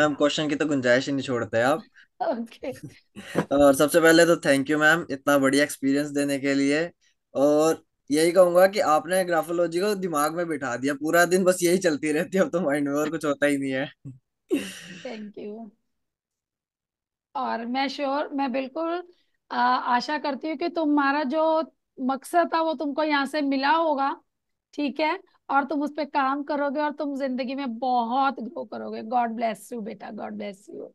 ma'am question की तो गुंजाइश ही नहीं छोड़ते आप ओके और सबसे पहले तो थैंक यू मैम इतना बढ़िया एक्सपीरियंस देने के लिए और यही कहूंगा कि आपने ग्राफोलॉजी को दिमाग में बिठा दिया पूरा दिन बस यही चलती रहती है अब तो माइंड में और कुछ होता ही नहीं है थैंक यू और मैं श्योर मैं बिल्कुल आ, आशा करती हूँ कि तुम्हारा जो मकसद था वो तुमको यहाँ से मिला होगा ठीक है और तुम उस पर काम करोगे और तुम जिंदगी में बहुत ग्रो करोगे गॉड ब्लेस यू बेटा गॉड ब्लेस यू